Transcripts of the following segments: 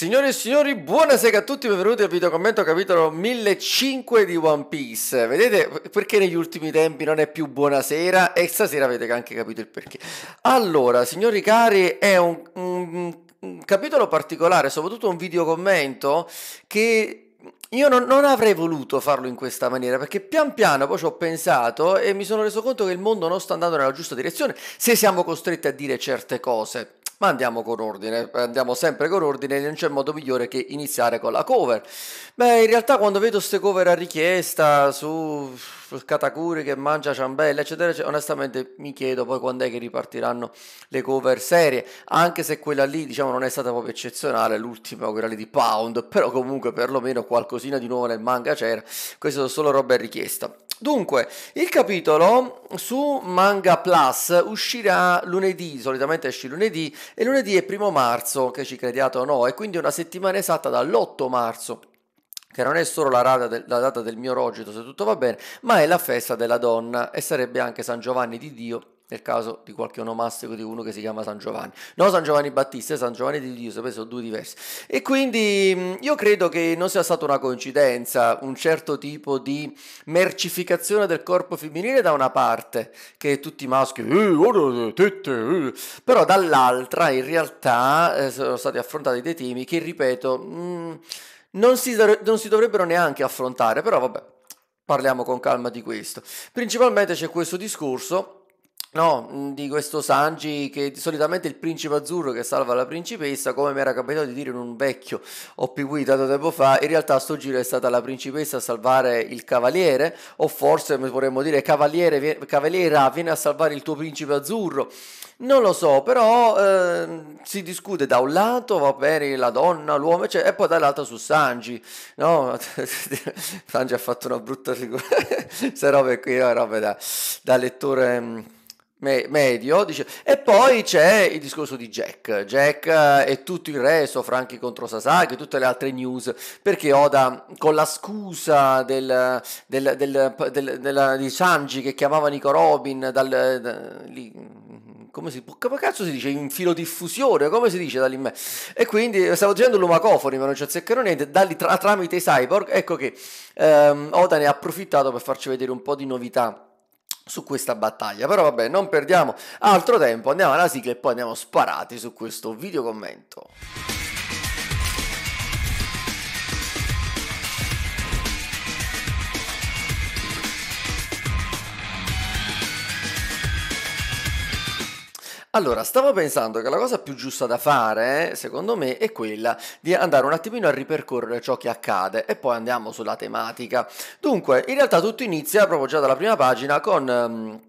Signore e signori, buonasera a tutti, benvenuti al video commento capitolo 1500 di One Piece. Vedete perché negli ultimi tempi non è più buonasera e stasera avete anche capito il perché. Allora, signori cari, è un, un, un capitolo particolare, soprattutto un video commento che io non, non, avrei voluto farlo in questa maniera perché pian piano poi ci ho pensato e mi sono reso conto che il mondo non sta andando nella giusta direzione se siamo costretti a dire certe cose ma andiamo con ordine, andiamo sempre con ordine, e non c'è modo migliore che iniziare con la cover. Beh, in realtà quando vedo queste cover a richiesta su Katakuri che mangia ciambelle, eccetera, eccetera, onestamente mi chiedo poi quando è che ripartiranno le cover serie, anche se quella lì, diciamo, non è stata proprio eccezionale, l'ultima, quella lì di Pound, però comunque perlomeno qualcosina di nuovo nel manga c'era, queste sono solo robe a richiesta. Dunque, il capitolo su Manga Plus uscirà lunedì, solitamente esce lunedì, e lunedì è primo marzo, che ci crediate o no, e quindi una settimana esatta dall'8 marzo che non è solo la, del, la, data del mio rogito, se tutto va bene, ma è la festa della donna e sarebbe anche San Giovanni di Dio nel caso di qualche onomastico di uno che si chiama San Giovanni. No San Giovanni Battista, e San Giovanni di Dio, sapete, sono due diversi. E quindi mm, io credo che non sia stata una coincidenza un certo tipo di mercificazione del corpo femminile da una parte, che tutti i maschi, eh, eh". però dall'altra in realtà eh, sono stati affrontati dei temi che, ripeto, mm, non si, non si dovrebbero neanche affrontare, però vabbè. Parliamo con calma di questo. Principalmente c'è questo discorso No, mm, di questo Sanji che solitamente il principe azzurro che salva la principessa, come mi era capitato di dire in un vecchio OPW tanto tempo fa, in realtà sto giro è stata la principessa a salvare il cavaliere, o forse potremmo dire cavaliere, cavaliera viene a salvare il tuo principe azzurro. Non lo so, però eh, si discute da un lato, va bene, la donna, l'uomo, eccetera, e poi dall'altro su Sanji. No, Sanji ha fatto una brutta figura, se robe qui, robe da, da lettore mm, me- medio, dice. e poi c'è il discorso di Jack, Jack eh, e tutto il resto, Franchi contro Sasaki, tutte le altre news, perché Oda con la scusa del, del, del, del di Sanji che chiamava Nico Robin dal... Eh, da, lì, come si, cazzo si dice in filodiffusione come si dice da lì in me e quindi stavo dicendo l'umacofoni ma non ci azzeccano niente da tra, tramite i cyborg ecco che ehm, Oda ne ha approfittato per farci vedere un po' di novità su questa battaglia. Però vabbè, non perdiamo altro tempo, andiamo alla sigla e poi andiamo sparati su questo video commento. Allora, stavo pensando che la cosa più giusta da fare, secondo me, è quella di andare un attimino a ripercorrere ciò che accade e poi andiamo sulla tematica. Dunque, in realtà tutto inizia proprio già dalla prima pagina con... Um,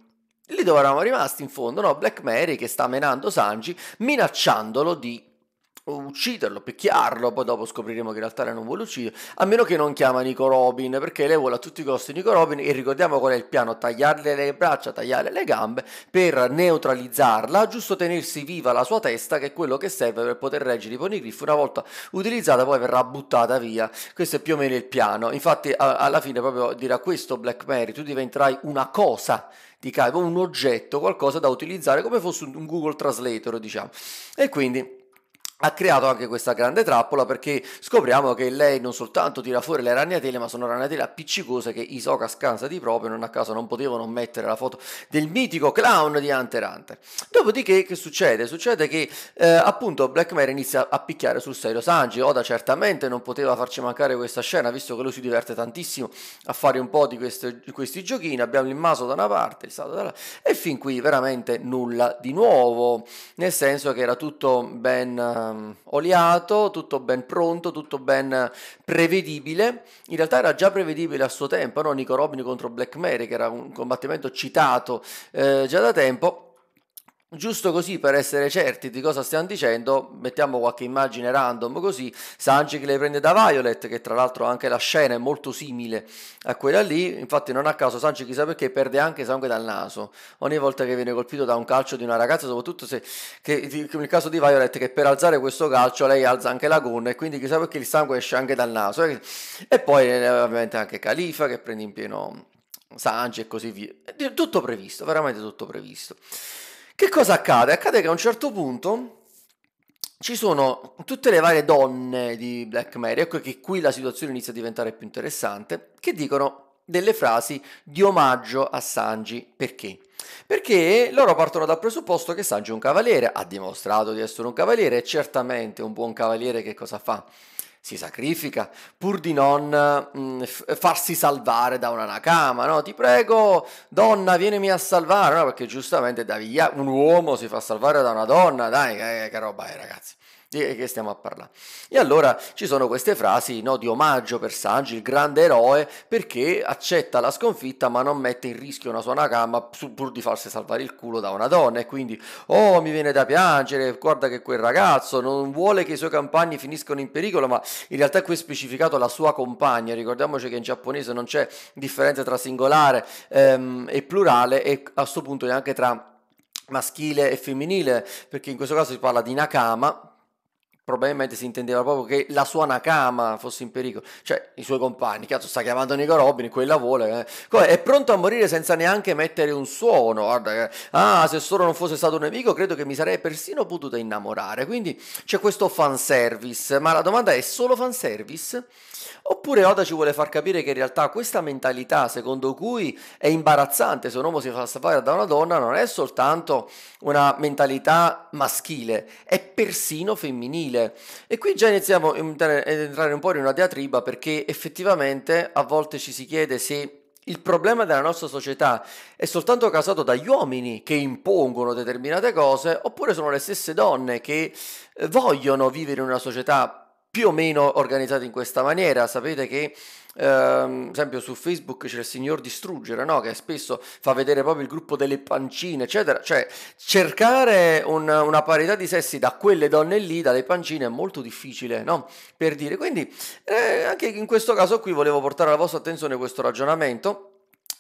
Lì dove eravamo rimasti in fondo, no? Black Mary che sta menando Sanji minacciandolo di ucciderlo, picchiarlo, poi dopo scopriremo che in realtà lei non vuole uccidere, a meno che non chiama Nico Robin, perché lei vuole a tutti i costi Nico Robin e ricordiamo qual è il piano, tagliarle le braccia, tagliarle le gambe per neutralizzarla, giusto tenersi viva la sua testa che è quello che serve per poter reggere i ponigriff, una volta utilizzata poi verrà buttata via, questo è più o meno il piano, infatti a- alla fine proprio dirà questo Black Mary, tu diventerai una cosa di Kaiba, un oggetto, qualcosa da utilizzare come fosse un Google Translator diciamo, e quindi ha creato anche questa grande trappola perché scopriamo che lei non soltanto tira fuori le ragnatele ma sono ragnatele appiccicose che Isoka scansa di proprio non a caso non potevano mettere la foto del mitico clown di Hunter Hunter dopodiché che succede? succede che eh, appunto Black Mary inizia a picchiare sul serio Sanji Oda certamente non poteva farci mancare questa scena visto che lui si diverte tantissimo a fare un po' di, queste, questi giochini abbiamo il maso da una parte il stato dall'altra e fin qui veramente nulla di nuovo nel senso che era tutto ben ben ehm, oliato, tutto ben pronto, tutto ben prevedibile. In realtà era già prevedibile a suo tempo, no? Nico Robin contro Black Mary, che era un combattimento citato eh, già da tempo. Giusto così per essere certi di cosa stiamo dicendo, mettiamo qualche immagine random così, Sanji che le prende da Violet, che tra l'altro anche la scena è molto simile a quella lì, infatti non a caso Sanji chissà perché perde anche sangue dal naso, ogni volta che viene colpito da un calcio di una ragazza, soprattutto se, che, nel caso di Violet che per alzare questo calcio lei alza anche la gonna e quindi chissà perché il sangue esce anche dal naso, e poi eh, ovviamente anche Califa che prende in pieno Sanji e così via, tutto previsto, veramente tutto previsto. Che cosa accade? Accade che a un certo punto ci sono tutte le varie donne di Black Mary, ecco che qui la situazione inizia a diventare più interessante, che dicono delle frasi di omaggio a Sanji. Perché? Perché loro partono dal presupposto che Sanji è un cavaliere, ha dimostrato di essere un cavaliere, è certamente un buon cavaliere che cosa fa? si sacrifica pur di non mh, mm, farsi salvare da una nakama, no? Ti prego, donna, vienimi a salvare, no? Perché giustamente Daviglia, un uomo si fa salvare da una donna, dai, che, che roba è, ragazzi di che stiamo a parlare. E allora ci sono queste frasi no, di omaggio per Sanji, il grande eroe, perché accetta la sconfitta ma non mette in rischio una sua nakama pur di farsi salvare il culo da una donna e quindi oh mi viene da piangere, guarda che quel ragazzo non vuole che i suoi compagni finiscano in pericolo ma in realtà qui è specificato la sua compagna, ricordiamoci che in giapponese non c'è differenza tra singolare ehm, e plurale e a questo punto neanche tra maschile e femminile perché in questo caso si parla di nakama probabilmente si intendeva proprio che la sua nakama fosse in pericolo, cioè i suoi compagni, cazzo sta chiamando Nico Robin, quella vuole, eh. è pronto a morire senza neanche mettere un suono, guarda, eh. ah se solo non fosse stato un nemico credo che mi sarei persino potuta innamorare, quindi c'è questo fanservice, ma la domanda è solo fanservice? Oppure Oda ci vuole far capire che in realtà questa mentalità secondo cui è imbarazzante se un uomo si fa salvare da una donna non è soltanto una mentalità maschile, è persino femminile possibile. E qui già iniziamo ad entrare un po' in una diatriba perché effettivamente a volte ci si chiede se il problema della nostra società è soltanto causato dagli uomini che impongono determinate cose oppure sono le stesse donne che eh, vogliono vivere in una società più o meno organizzata in questa maniera. Sapete che ehm, esempio su Facebook c'è il signor Distruggere, no? che spesso fa vedere proprio il gruppo delle pancine, eccetera. Cioè, cercare un, una parità di sessi da quelle donne lì, dalle pancine, è molto difficile, no? Per dire. Quindi, eh, anche in questo caso qui volevo portare alla vostra attenzione questo ragionamento.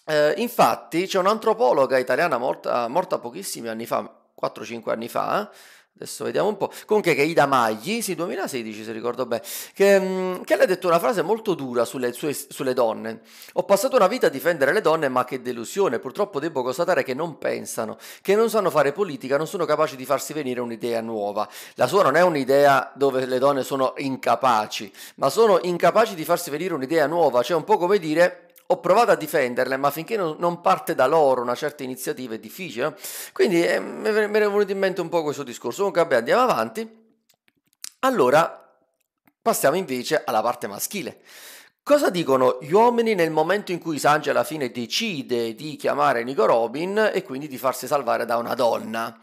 Eh, infatti, c'è un'antropologa italiana morta, morta pochissimi anni fa, 4-5 anni fa, Adesso vediamo un po'. Comunque che Ida Magli, sì, 2016 se ricordo bene, che, che le ha detto una frase molto dura sulle, sue, sulle donne. Ho passato una vita a difendere le donne, ma che delusione. Purtroppo devo constatare che non pensano, che non sanno fare politica, non sono capaci di farsi venire un'idea nuova. La sua non è un'idea dove le donne sono incapaci, ma sono incapaci di farsi venire un'idea nuova. Cioè un po' come dire ho provato a difenderle, ma finché non, parte da loro una certa iniziativa è difficile. Eh. Quindi eh, mi è venuto in mente un po' questo discorso. Comunque, vabbè, andiamo avanti. Allora, passiamo invece alla parte maschile. Cosa dicono gli uomini nel momento in cui Sanji alla fine decide di chiamare Nico Robin e quindi di farsi salvare da una donna?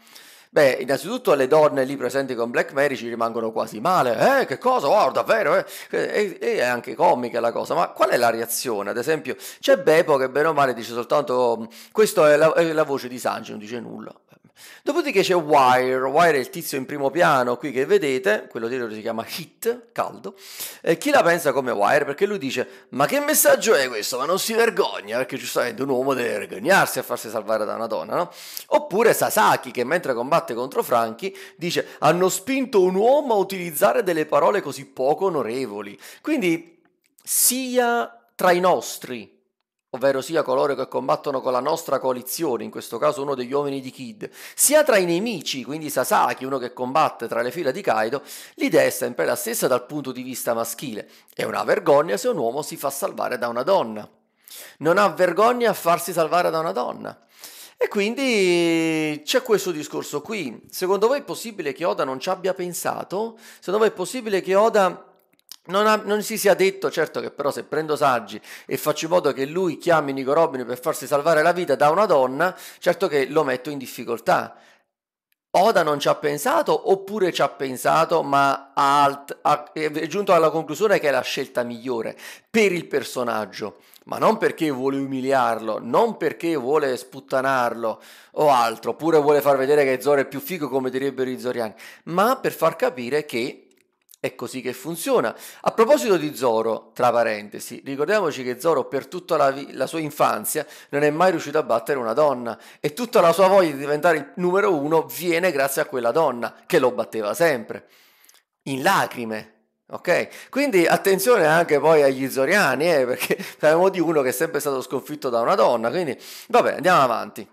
Beh, innanzitutto le donne lì presenti con Black Mary ci rimangono quasi male. Eh, che cosa? Wow, oh, davvero? Eh? E, e, è anche comica la cosa. Ma qual è la reazione? Ad esempio, c'è Beppo che bene o male dice soltanto mm, questa è la, è la voce di Sanji, non dice nulla. Dopodiché c'è Wire, Wire è il tizio in primo piano qui che vedete, quello dietro si chiama Hit, caldo, e eh, chi la pensa come Wire? Perché lui dice, ma che messaggio è questo? Ma non si vergogna, perché giustamente un uomo deve vergognarsi a farsi salvare da una donna, no? Oppure Sasaki che mentre combatte contro Franchi dice, hanno spinto un uomo a utilizzare delle parole così poco onorevoli. Quindi sia tra i nostri ovvero sia coloro che combattono con la nostra coalizione, in questo caso uno degli uomini di Kid, sia tra i nemici, quindi Sasaki, uno che combatte tra le fila di Kaido, l'idea è sempre la stessa dal punto di vista maschile. È una vergogna se un uomo si fa salvare da una donna. Non ha vergogna a farsi salvare da una donna. E quindi c'è questo discorso qui. Secondo voi è possibile che Oda non ci abbia pensato? Secondo voi è possibile che Oda non, ha, non, si sia detto, certo che però se prendo Saggi e faccio in modo che lui chiami Nico Robin per farsi salvare la vita da una donna, certo che lo metto in difficoltà. Oda non ci ha pensato oppure ci ha pensato ma alt- ha, è giunto alla conclusione che è la scelta migliore per il personaggio, ma non perché vuole umiliarlo, non perché vuole sputtanarlo o altro, oppure vuole far vedere che Zoro è più figo come direbbero i zoriani, ma per far capire che è così che funziona. A proposito di Zoro, tra parentesi, ricordiamoci che Zoro per tutta la, vi- la sua infanzia non è mai riuscito a battere una donna e tutta la sua voglia di diventare il numero uno viene grazie a quella donna che lo batteva sempre. In lacrime, Ok? Quindi attenzione anche poi agli zoriani, eh, perché parliamo di uno che è sempre stato sconfitto da una donna, quindi vabbè, andiamo avanti.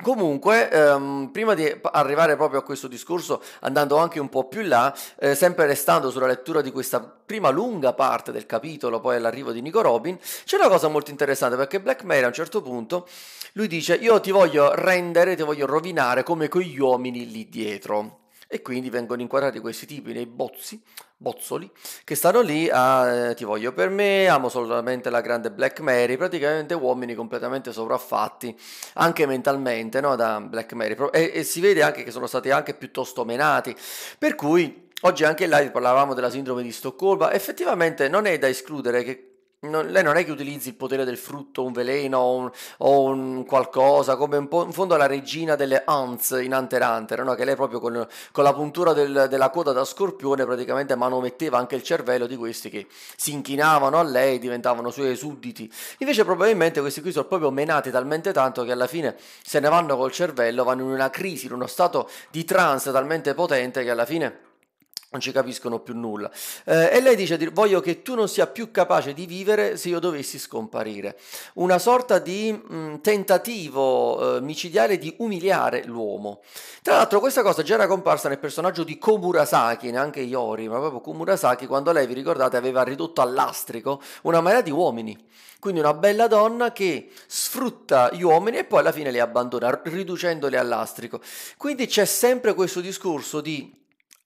Comunque, ehm, prima di arrivare proprio a questo discorso, andando anche un po' più in là, eh, sempre restando sulla lettura di questa prima lunga parte del capitolo, poi all'arrivo di Nico Robin, c'è una cosa molto interessante perché Black Mary a un certo punto lui dice io ti voglio rendere, ti voglio rovinare come quegli uomini lì dietro. E quindi vengono inquadrati questi tipi nei bozzi Bozzoli, che stanno lì a eh, ti voglio per me, amo solamente la grande Black Mary, praticamente uomini completamente sopraffatti, anche mentalmente, no, da Black Mary, e, e si vede anche che sono stati anche piuttosto menati, per cui... Oggi anche in live parlavamo della sindrome di Stoccolma, effettivamente non è da escludere che non, lei non è che utilizzi il potere del frutto, un veleno o un, o un qualcosa, come un po' in fondo la regina delle Ants in Hunter Hunter, no? che lei proprio con, con la puntura del, della coda da scorpione praticamente manometteva anche il cervello di questi che si inchinavano a lei, e diventavano suoi sudditi. Invece probabilmente questi qui sono proprio menati talmente tanto che alla fine se ne vanno col cervello, vanno in una crisi, in uno stato di trance talmente potente che alla fine non ci capiscono più nulla. Eh, e lei dice, voglio che tu non sia più capace di vivere se io dovessi scomparire. Una sorta di mh, tentativo eh, micidiale di umiliare l'uomo. Tra l'altro questa cosa già era comparsa nel personaggio di Komurasaki, neanche Iori, ma proprio Komurasaki, quando lei, vi ricordate, aveva ridotto all'astrico una marea di uomini. Quindi una bella donna che sfrutta gli uomini e poi alla fine li abbandona, riducendoli all'astrico. Quindi c'è sempre questo discorso di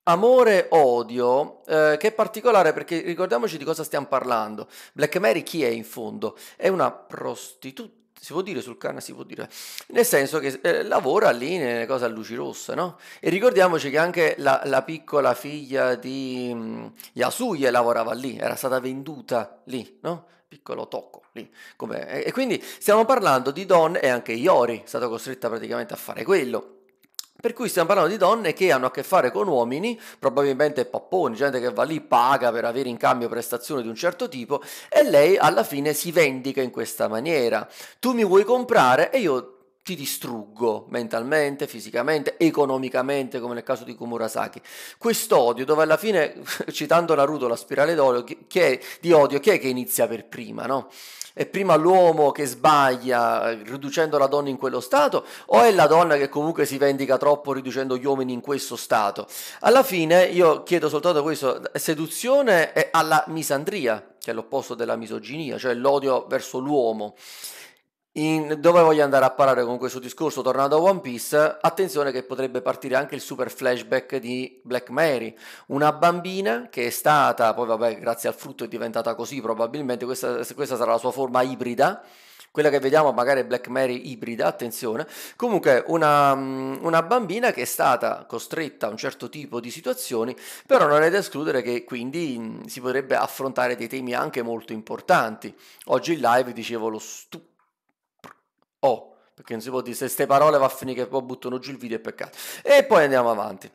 Amore-odio, eh, che è particolare perché ricordiamoci di cosa stiamo parlando. Black Mary chi è in fondo? È una prostituta si può dire sul canna, si può dire, nel senso che eh, lavora lì nelle cose a luci rosse, no? E ricordiamoci che anche la, la piccola figlia di mh, mm, Yasuye lavorava lì, era stata venduta lì, no? Piccolo tocco lì. Com'è? E, e quindi stiamo parlando di donne e anche Iori è stata costretta praticamente a fare quello. Per cui stiamo parlando di donne che hanno a che fare con uomini, probabilmente papponi, gente che va lì, paga per avere in cambio prestazioni di un certo tipo e lei alla fine si vendica in questa maniera. Tu mi vuoi comprare e io ti distruggo mentalmente, fisicamente, economicamente, come nel caso di Kumurasaki. Quest'odio, dove alla fine, citando Naruto, la spirale è, di odio, chi è che inizia per prima, no? È prima l'uomo che sbaglia riducendo la donna in quello stato o è la donna che comunque si vendica troppo riducendo gli uomini in questo stato? Alla fine io chiedo soltanto questo, seduzione alla misandria, che è l'opposto della misoginia, cioè l'odio verso l'uomo. In, dove voglio andare a parlare con questo discorso, tornando a One Piece, attenzione che potrebbe partire anche il super flashback di Black Mary, una bambina che è stata, poi vabbè grazie al frutto è diventata così probabilmente, questa, questa sarà la sua forma ibrida, quella che vediamo magari è Black Mary ibrida, attenzione, comunque una, mm, una, bambina che è stata costretta a un certo tipo di situazioni, però non è da escludere che quindi mm, si potrebbe affrontare dei temi anche molto importanti. Oggi in live dicevo lo stupido Oh, perché non si può dire se queste parole va a finire che poi buttano giù il video è peccato. E poi andiamo avanti.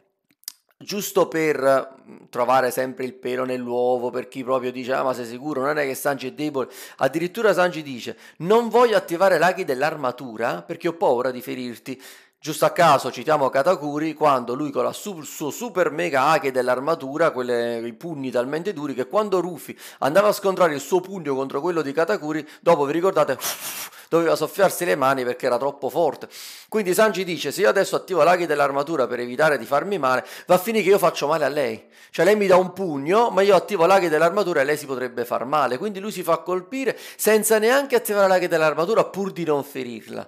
Giusto per mm, trovare sempre il pelo nell'uovo, per chi proprio dice, ah ma sei sicuro, non è che Sanji è debole. Addirittura Sanji dice, non voglio attivare l'aghi dell'armatura perché ho paura di ferirti. Giusto a caso citiamo Katakuri quando lui con il suo super mega hache dell'armatura, quelle, i pugni talmente duri che quando Ruffy andava a scontrare il suo pugno contro quello di Katakuri, dopo vi ricordate, doveva soffiarsi le mani perché era troppo forte. Quindi Sanji dice, se io adesso attivo l'hake dell'armatura per evitare di farmi male, va a finire che io faccio male a lei. Cioè lei mi dà un pugno, ma io attivo l'hake dell'armatura e lei si potrebbe far male. Quindi lui si fa colpire senza neanche attivare l'hake dell'armatura pur di non ferirla.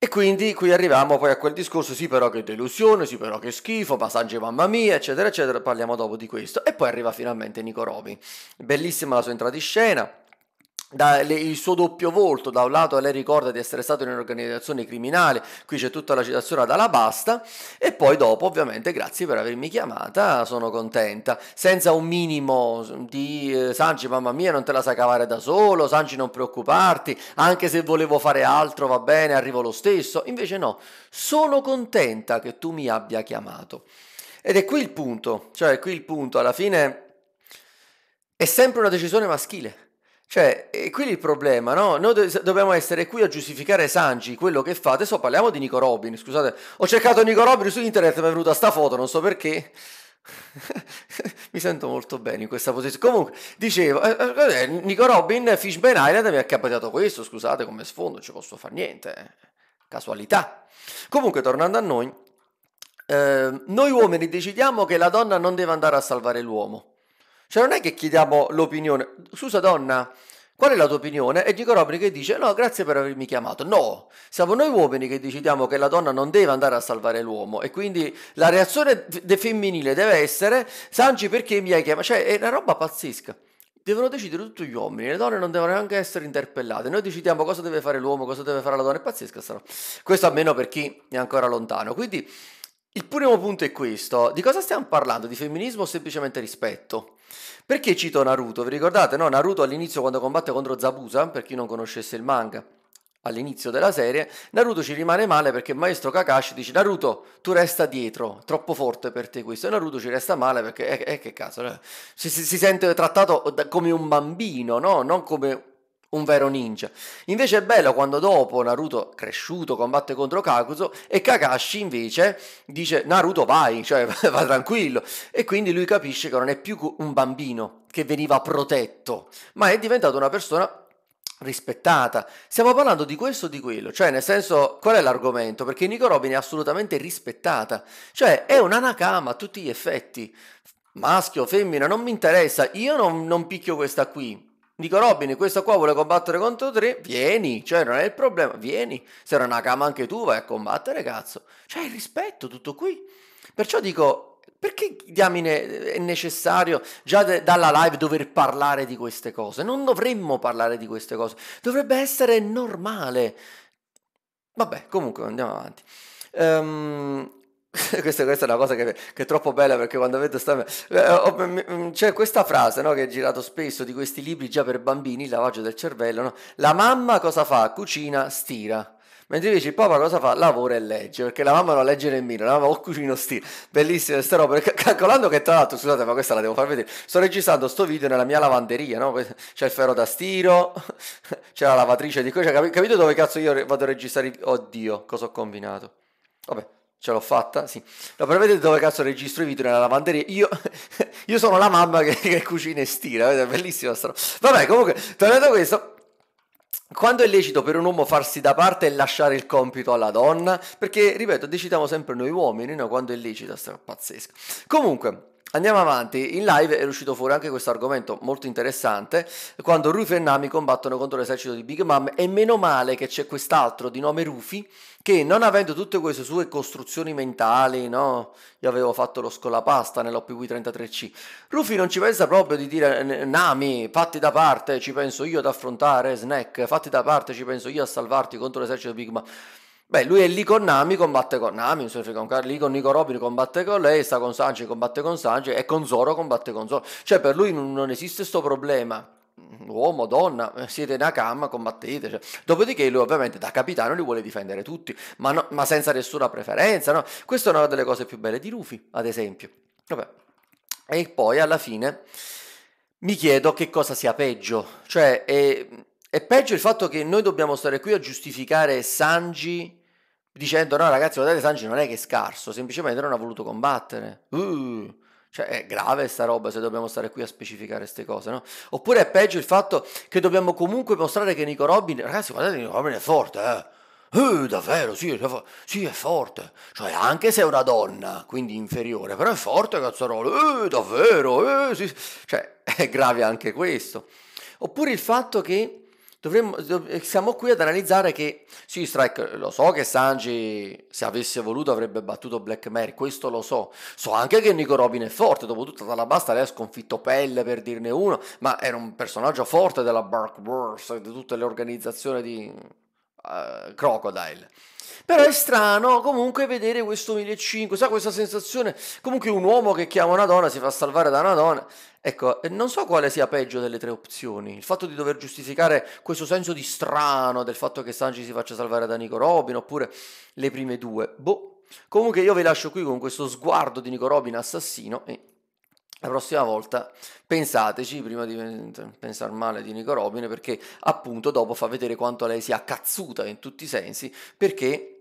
E quindi qui arriviamo poi a quel discorso, sì però che delusione, sì però che schifo, Passange mamma mia, eccetera, eccetera, parliamo dopo di questo. E poi arriva finalmente Nico Robi. Bellissima la sua entrata in scena, da, le, il suo doppio volto, da un lato lei ricorda di essere stato in un'organizzazione criminale, qui c'è tutta la citazione ad Alabasta, e poi dopo ovviamente grazie per avermi chiamata, sono contenta, senza un minimo di eh, Sanci mamma mia non te la sa cavare da solo, Sanci non preoccuparti, anche se volevo fare altro va bene, arrivo lo stesso, invece no, sono contenta che tu mi abbia chiamato. Ed è qui il punto, cioè qui il punto, alla fine è sempre una decisione maschile cioè, è qui il problema, no? Noi do- dobbiamo essere qui a giustificare Sanji, quello che fa. Adesso parliamo di Nico Robin, scusate. Ho cercato Nico Robin su internet, mi è venuta sta foto, non so perché. mi sento molto bene in questa posizione. Comunque, dicevo, eh, eh, Nico Robin, Fishbane Island mi ha capitato questo, scusate come sfondo, non ci posso fare niente. Eh. Casualità. Comunque, tornando a noi, eh, noi uomini decidiamo che la donna non deve andare a salvare l'uomo. Cioè non è che chiediamo l'opinione. Scusa donna, qual è la tua opinione? E Dico Robri che dice no, grazie per avermi chiamato. No, siamo noi uomini che decidiamo che la donna non deve andare a salvare l'uomo e quindi la reazione de- femminile deve essere Sanci perché mi hai chiamato? Cioè è una roba pazzesca. Devono decidere tutti gli uomini, le donne non devono neanche essere interpellate. Noi decidiamo cosa deve fare l'uomo, cosa deve fare la donna, è pazzesca sta Questo almeno per chi è ancora lontano. Quindi il primo punto è questo, di cosa stiamo parlando? Di femminismo o semplicemente rispetto? Perché cito Naruto? Vi ricordate, no? Naruto all'inizio quando combatte contro Zabuza, per chi non conoscesse il manga, all'inizio della serie, Naruto ci rimane male perché il maestro Kakashi dice Naruto tu resta dietro, troppo forte per te questo, e Naruto ci resta male perché eh, eh che cazzo, eh, si, si, sente trattato come un bambino, no? non come un vero ninja. Invece è bello quando dopo Naruto cresciuto combatte contro Kakuzo e Kakashi invece dice Naruto vai, cioè va tranquillo e quindi lui capisce che non è più un bambino che veniva protetto, ma è diventato una persona rispettata. Stiamo parlando di questo o di quello, cioè nel senso qual è l'argomento? Perché Nico Robin è assolutamente rispettata, cioè è un anakama a tutti gli effetti. Maschio, femmina, non mi interessa, io non, non picchio questa qui, Dico Robin, questo qua vuole combattere contro te, vieni, cioè non è il problema, vieni, se era una cama anche tu vai a combattere, cazzo. Cioè il rispetto, tutto qui. Perciò dico, perché diamine eh, è necessario già de- dalla live dover parlare di queste cose? Non dovremmo parlare di queste cose, dovrebbe essere normale. Vabbè, comunque andiamo avanti. Um, questa, questa, è una cosa che, che, è troppo bella perché quando vedo sta... Eh, c'è questa frase no, che è girato spesso di questi libri già per bambini, il lavaggio del cervello, no? la mamma cosa fa? Cucina, stira. Mentre invece il papà cosa fa? Lavora e legge, perché la mamma non legge nemmeno, la mamma o cucino stile, bellissima questa roba, calcolando che tra l'altro, scusate ma questa la devo far vedere, sto registrando sto video nella mia lavanderia, no? c'è il ferro da stiro, c'è la lavatrice di qua, cioè, capito dove cazzo io vado a registrare, oddio, cosa ho combinato? Vabbè. Ce l'ho fatta? Sì. No, però vedete dove cazzo registro i video nella lavanderia. Io, io sono la mamma che, che cucina e stira, è bellissima questa Vabbè, comunque, tornando a questo, quando è lecito per un uomo farsi da parte e lasciare il compito alla donna? Perché, ripeto, decidiamo sempre noi uomini, no? Quando è lecito, sta pazzesca. Comunque... Andiamo avanti, in live è uscito fuori anche questo argomento molto interessante, quando Rufy e Nami combattono contro l'esercito di Big Mom e meno male che c'è quest'altro di nome Rufy che non avendo tutte queste sue costruzioni mentali, no? Io avevo fatto lo scolapasta nell'OPW33C, Rufy non ci pensa proprio di dire Nami, fatti da parte, ci penso io ad affrontare Snack, fatti da parte, ci penso io a salvarti contro l'esercito di Big Mom. Beh, lui è lì con Nami, combatte con Nami, insomma, con lì con Nico Robin combatte con lei, sta con Sanji, combatte con Sanji e con Zoro combatte con Zoro. Cioè, per lui non, esiste questo problema uomo, donna, eh, siete in una cama, combattete. Cioè. Dopodiché lui ovviamente da capitano li vuole difendere tutti, ma, no, ma senza nessuna preferenza. No? Questa è una delle cose più belle di Rufy, ad esempio. Vabbè. E poi alla fine mi chiedo che cosa sia peggio. Cioè, è, è peggio il fatto che noi dobbiamo stare qui a giustificare Sanji dicendo no ragazzi guardate Sanji non è che è scarso, semplicemente non ha voluto combattere. Uh, cioè è grave sta roba se dobbiamo stare qui a specificare queste cose, no? Oppure è peggio il fatto che dobbiamo comunque mostrare che Nico Robin, ragazzi guardate Nico Robin è forte, eh. Eh, davvero, sì è, sì, è forte. Cioè, anche se è una donna, quindi inferiore, però è forte, cazzarolo. Eh, uh, davvero, eh, sì. Cioè, è grave anche questo. Oppure il fatto che Dovremmo, eh, siamo qui ad analizzare che sì, Strike, lo so che Sanji se avesse voluto avrebbe battuto Black Mary, questo lo so. So anche che Nico Robin è forte, dopo tutta la basta lei ha sconfitto Pelle per dirne uno, ma era un personaggio forte della Bark Wars, di tutte le organizzazioni di uh, Crocodile. Però è strano comunque vedere questo 1500, sa questa sensazione, comunque un uomo che chiama una donna si fa salvare da una donna. Ecco, eh, non so quale sia peggio delle tre opzioni, il fatto di dover giustificare questo senso di strano del fatto che Sanji si faccia salvare da Nico Robin oppure le prime due. Boh. Comunque io vi lascio qui con questo sguardo di Nico Robin assassino e la prossima volta pensateci prima di pensare male di Nico Robin perché appunto dopo fa vedere quanto lei sia cazzuta in tutti i sensi perché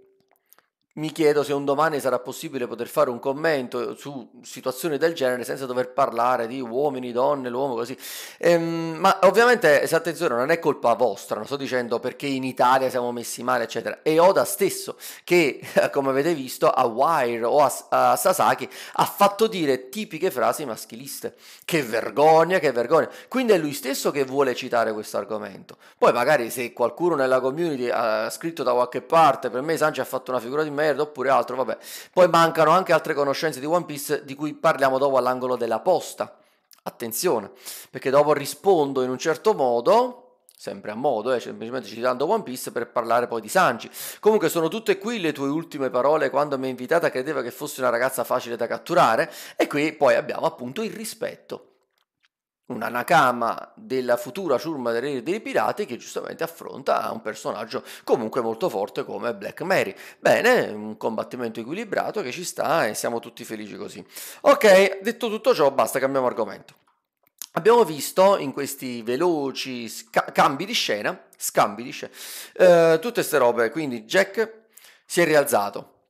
mi chiedo se un domani sarà possibile poter fare un commento su situazioni del genere senza dover parlare di uomini, donne, l'uomo, così. Ehm, ma ovviamente, attenzione, non è colpa vostra, non sto dicendo perché in Italia siamo messi male, eccetera. È Oda stesso che, come avete visto, a Wire o a, a Sasaki ha fatto dire tipiche frasi maschiliste. Che vergogna, che vergogna. Quindi è lui stesso che vuole citare questo argomento. Poi magari se qualcuno nella community ha scritto da qualche parte, per me Sanji ha fatto una figura di me, merda oppure altro, vabbè. Poi mancano anche altre conoscenze di One Piece di cui parliamo dopo all'angolo della posta. Attenzione, perché dopo rispondo in un certo modo, sempre a modo, eh, semplicemente citando One Piece per parlare poi di Sanji. Comunque sono tutte qui le tue ultime parole quando mi hai invitata credeva che fosse una ragazza facile da catturare e qui poi abbiamo appunto il rispetto un anacama della futura ciurma del re dei pirati che giustamente affronta un personaggio comunque molto forte come Black Mary. Bene, un combattimento equilibrato che ci sta e siamo tutti felici così. Ok, detto tutto ciò, basta, cambiamo argomento. Abbiamo visto in questi veloci cambi di scena, scambi di scena, eh, tutte queste robe, quindi Jack si è rialzato,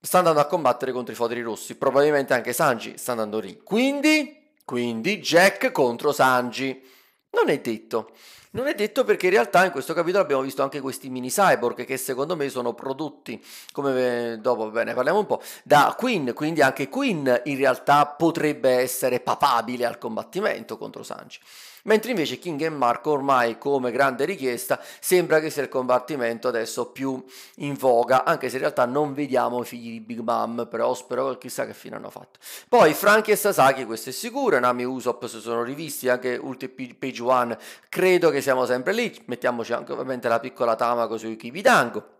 sta andando a combattere contro i foderi rossi, probabilmente anche Sanji sta andando lì. Quindi quindi Jack contro Sanji. Non è detto. Non è detto perché in realtà in questo capitolo abbiamo visto anche questi mini cyborg che secondo me sono prodotti, come eh, dopo ne parliamo un po', da Queen, quindi anche Queen in realtà potrebbe essere papabile al combattimento contro Sanji mentre invece King e Marco ormai come grande richiesta sembra che sia il combattimento adesso più in voga, anche se in realtà non vediamo i figli di Big Mom, Prospero, chissà che fine hanno fatto. Poi Frankie e Sasaki, questo è sicuro, Nami e Usopp si sono rivisti, anche Ulti Page One, credo che siamo sempre lì, mettiamoci anche ovviamente la piccola Tamako sui Kibidango.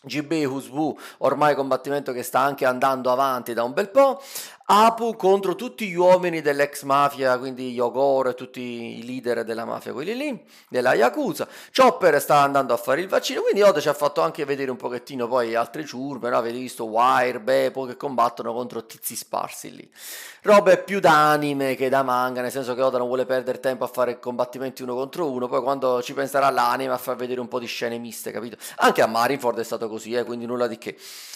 GB Husbu, ormai combattimento che sta anche andando avanti da un bel po'. Apu contro tutti gli uomini dell'ex mafia, quindi Yogoro e tutti i leader della mafia, quelli lì, della Yakuza. Chopper sta andando a fare il vaccino, quindi Oda ci ha fatto anche vedere un pochettino poi altre ciurme, no? avete visto Wire, Beppo che combattono contro tizi sparsi lì. Robe più da anime che da manga, nel senso che Oda non vuole perdere tempo a fare combattimenti uno contro uno, poi quando ci penserà l'anime a far vedere un po' di scene miste, capito? Anche a Marineford è stato così, eh, quindi nulla di che.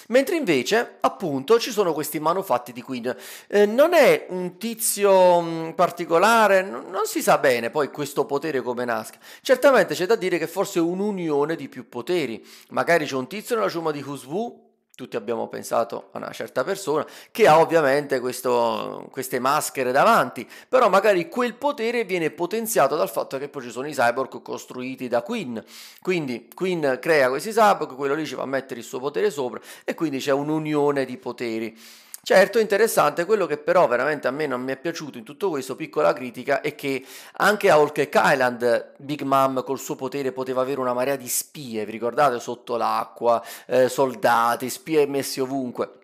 Mentre invece, appunto, ci sono questi manufatti di Queen eh, non è un tizio mm, particolare, n- non si sa bene poi questo potere come nasca. Certamente c'è da dire che forse è un'unione di più poteri. Magari c'è un tizio nella ciuma di Husbu tutti abbiamo pensato a una certa persona che ha ovviamente questo, queste maschere davanti, però magari quel potere viene potenziato dal fatto che poi ci sono i cyborg costruiti da Queen, quindi Queen crea questi cyborg, quello lì ci va a mettere il suo potere sopra e quindi c'è un'unione di poteri. Certo, interessante, quello che però veramente a me non mi è piaciuto in tutto questo, piccola critica, è che anche a Holkek Island Big Mom col suo potere poteva avere una marea di spie, vi ricordate? Sotto l'acqua, eh, soldati, spie messi ovunque